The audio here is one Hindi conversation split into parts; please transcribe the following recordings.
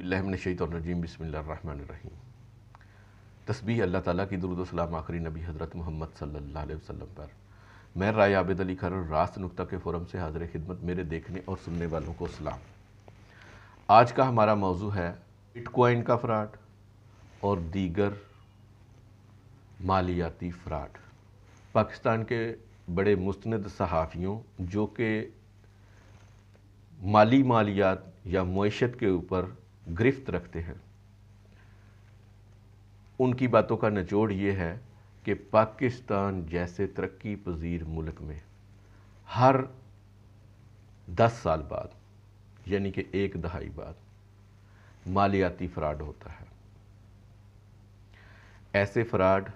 बिल्लाशतरजीम बसमीम तस्बी अल्लाह ताला की दरुदोसलाम आखिरी नबी हज़रत मोहम्मद सल्लल्लाहु अलैहि वसल्लम पर मैं राय आबिद अली खर रास्त नुक्ता के फोरम से हाजिर खिदमत मेरे देखने और सुनने वालों को सलाम आज का हमारा मौजू है बिटकॉइन का फ्राड और दीगर मालियाती फ्राड पाकिस्तान के बड़े मुस्ंद सहाफ़ियों जो कि माली मालियात या मीशत के ऊपर गिरफ्त रखते हैं उनकी बातों का निचोड़ ये है कि पाकिस्तान जैसे तरक्की पजीर मुल्क में हर दस साल बाद यानी कि एक दहाई बाद मालियाती फ्राड होता है ऐसे फ्राड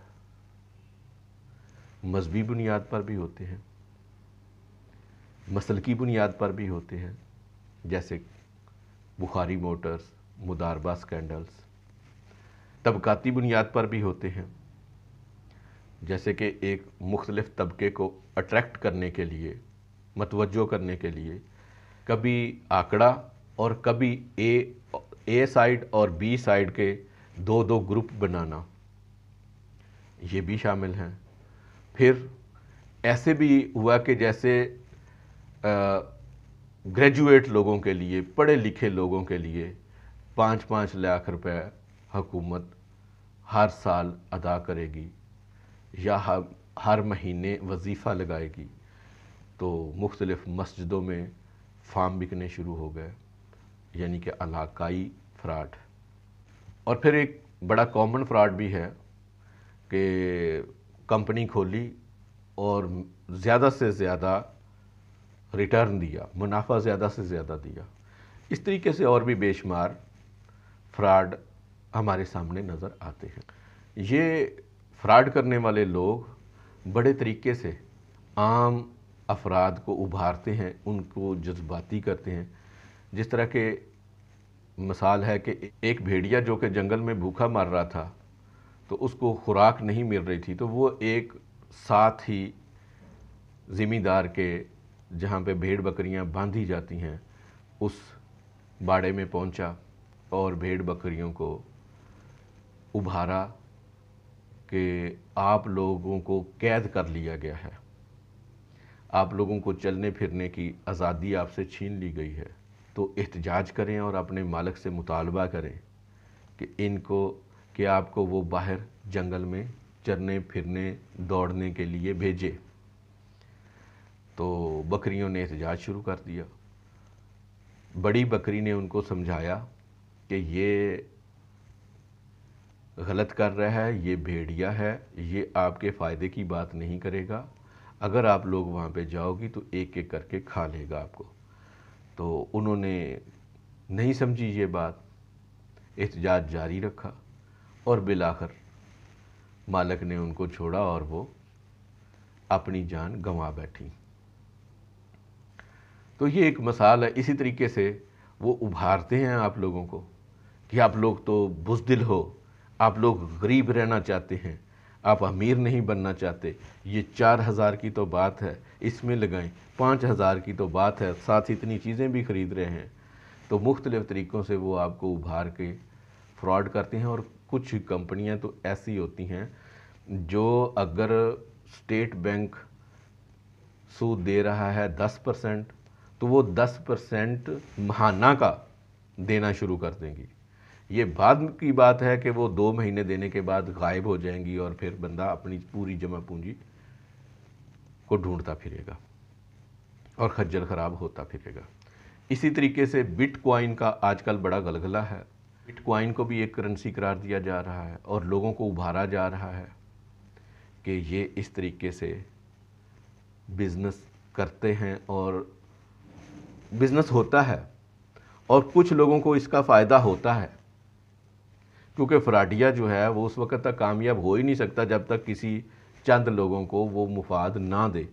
मजहबी बुनियाद पर भी होते हैं मसल की बुनियाद पर भी होते हैं जैसे बुखारी मोटर्स मुदारबा स्कैंडल्स तबकाती बुनियाद पर भी होते हैं जैसे कि एक मुख्तलिफ़ तबके को अट्रैक्ट करने के लिए मतवजो करने के लिए कभी आंकड़ा और कभी ए ए साइड और बी साइड के दो दो ग्रुप बनाना ये भी शामिल हैं फिर ऐसे भी हुआ कि जैसे ग्रेजुएट लोगों के लिए पढ़े लिखे लोगों के लिए पाँच पाँच लाख रुपए हुकूमत हर साल अदा करेगी या हर महीने वजीफ़ा लगाएगी तो मुख्तलिफ़ मस्जिदों में फार्म बिकने शुरू हो गए यानी कि इलाकाई फ्राड और फिर एक बड़ा कॉमन फ्राड भी है कि कंपनी खोली और ज़्यादा से ज़्यादा रिटर्न दिया मुनाफा ज़्यादा से ज़्यादा दिया इस तरीके से और भी बेशुमार फ्रॉड हमारे सामने नज़र आते हैं ये फ्रॉड करने वाले लोग बड़े तरीके से आम अफराद को उभारते हैं उनको जज्बाती करते हैं जिस तरह के मिसाल है कि एक भेड़िया जो कि जंगल में भूखा मर रहा था तो उसको खुराक नहीं मिल रही थी तो वो एक साथ ही ज़िमीदार के जहाँ पे भेड़ बकरियाँ बांधी जाती हैं उस बाड़े में पहुँचा और भेड़ बकरियों को उभारा कि आप लोगों को कैद कर लिया गया है आप लोगों को चलने फिरने की आज़ादी आपसे छीन ली गई है तो एहतजाज करें और अपने मालिक से मुतालबा करें कि इनको कि आपको वो बाहर जंगल में चरने फिरने दौड़ने के लिए भेजे तो बकरियों ने एहतजाज शुरू कर दिया बड़ी बकरी ने उनको समझाया कि ये गलत कर रहा है ये भेड़िया है ये आपके फ़ायदे की बात नहीं करेगा अगर आप लोग वहाँ पे जाओगी तो एक एक करके खा लेगा आपको तो उन्होंने नहीं समझी ये बात एहतजाज जारी रखा और बिलाखर मालक ने उनको छोड़ा और वो अपनी जान गंवा बैठी तो ये एक मसाल है इसी तरीके से वो उभारते हैं आप लोगों को कि आप लोग तो बुजदिल हो आप लोग गरीब रहना चाहते हैं आप अमीर नहीं बनना चाहते ये चार हज़ार की तो बात है इसमें लगाएं पाँच हज़ार की तो बात है साथ इतनी चीज़ें भी ख़रीद रहे हैं तो मुख्तलिफ़ तरीक़ों से वो आपको उभार के फ्रॉड करते हैं और कुछ कंपनियां तो ऐसी होती हैं जो अगर स्टेट बैंक सूद दे रहा है दस परसेंट तो वो दस परसेंट महाना का देना शुरू कर देंगी ये बाद की बात है कि वो दो महीने देने के बाद गायब हो जाएंगी और फिर बंदा अपनी पूरी जमा पूंजी को ढूंढता फिरेगा और खज्जल खराब होता फिरेगा इसी तरीके से बिटकॉइन का आजकल बड़ा गलगला है बिटकॉइन को भी एक करेंसी करार दिया जा रहा है और लोगों को उभारा जा रहा है कि ये इस तरीके से बिज़नेस करते हैं और बिज़नेस होता है और कुछ लोगों को इसका फ़ायदा होता है क्योंकि फ्राडिया जो है वो उस वक्त तक कामयाब हो ही नहीं सकता जब तक किसी चंद लोगों को वो मुफाद ना दे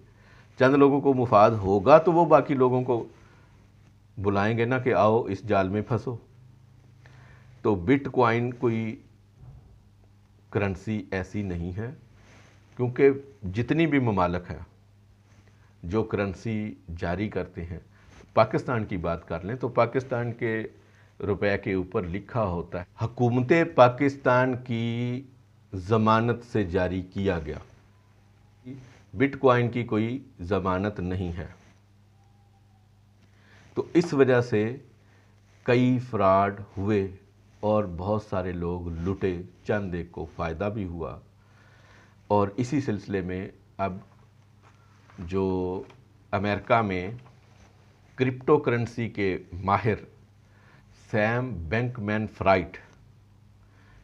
चंद लोगों को मुफाद होगा तो वो बाकी लोगों को बुलाएंगे ना कि आओ इस जाल में फंसो तो बिटकॉइन कोई करेंसी ऐसी नहीं है क्योंकि जितनी भी ममालक हैं जो करेंसी जारी करते हैं पाकिस्तान की बात कर लें तो पाकिस्तान के रुपया के ऊपर लिखा होता है हकूमत पाकिस्तान की ज़मानत से जारी किया गया बिटकॉइन की कोई ज़मानत नहीं है तो इस वजह से कई फ्रॉड हुए और बहुत सारे लोग लुटे चंद एक को फ़ायदा भी हुआ और इसी सिलसिले में अब जो अमेरिका में क्रिप्टो करेंसी के माहिर सैम बैंकमैन फ्राइट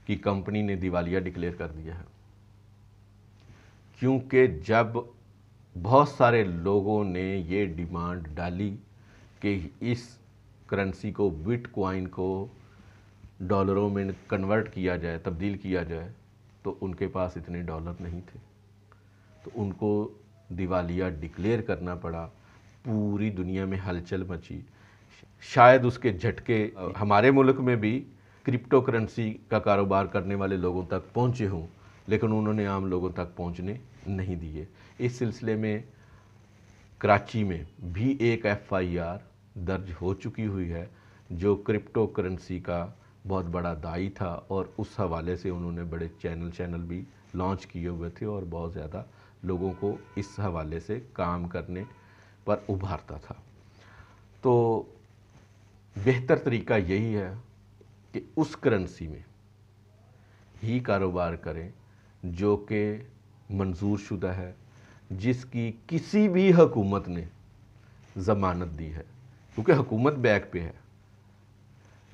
की कंपनी ने दिवालिया डिक्लेयर कर दिया है क्योंकि जब बहुत सारे लोगों ने ये डिमांड डाली कि इस करेंसी को बिटकॉइन को डॉलरों में कन्वर्ट किया जाए तब्दील किया जाए तो उनके पास इतने डॉलर नहीं थे तो उनको दिवालिया डिक्लेयर करना पड़ा पूरी दुनिया में हलचल मची शायद उसके झटके हमारे मुल्क में भी क्रिप्टो करेंसी का कारोबार करने वाले लोगों तक पहुँचे हों लेकिन उन्होंने आम लोगों तक पहुँचने नहीं दिए इस सिलसिले में कराची में भी एक एफआईआर दर्ज हो चुकी हुई है जो क्रिप्टो करेंसी का बहुत बड़ा दाई था और उस हवाले से उन्होंने बड़े चैनल चैनल भी लॉन्च किए हुए थे और बहुत ज़्यादा लोगों को इस हवाले से काम करने पर उभारता था तो बेहतर तरीका यही है कि उस करेंसी में ही कारोबार करें जो कि मंजूर शुदा है जिसकी किसी भी हकूमत ने ज़मानत दी है क्योंकि हकूमत बैक पे है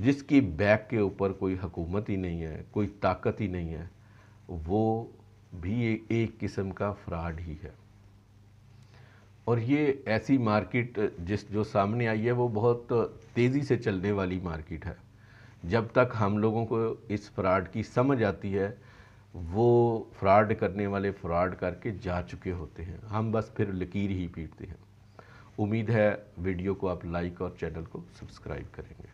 जिसकी बैक के ऊपर कोई हकूमत ही नहीं है कोई ताकत ही नहीं है वो भी एक किस्म का फ्रॉड ही है और ये ऐसी मार्केट जिस जो सामने आई है वो बहुत तेज़ी से चलने वाली मार्केट है जब तक हम लोगों को इस फ्रॉड की समझ आती है वो फ्रॉड करने वाले फ्रॉड करके जा चुके होते हैं हम बस फिर लकीर ही पीटते हैं उम्मीद है वीडियो को आप लाइक और चैनल को सब्सक्राइब करेंगे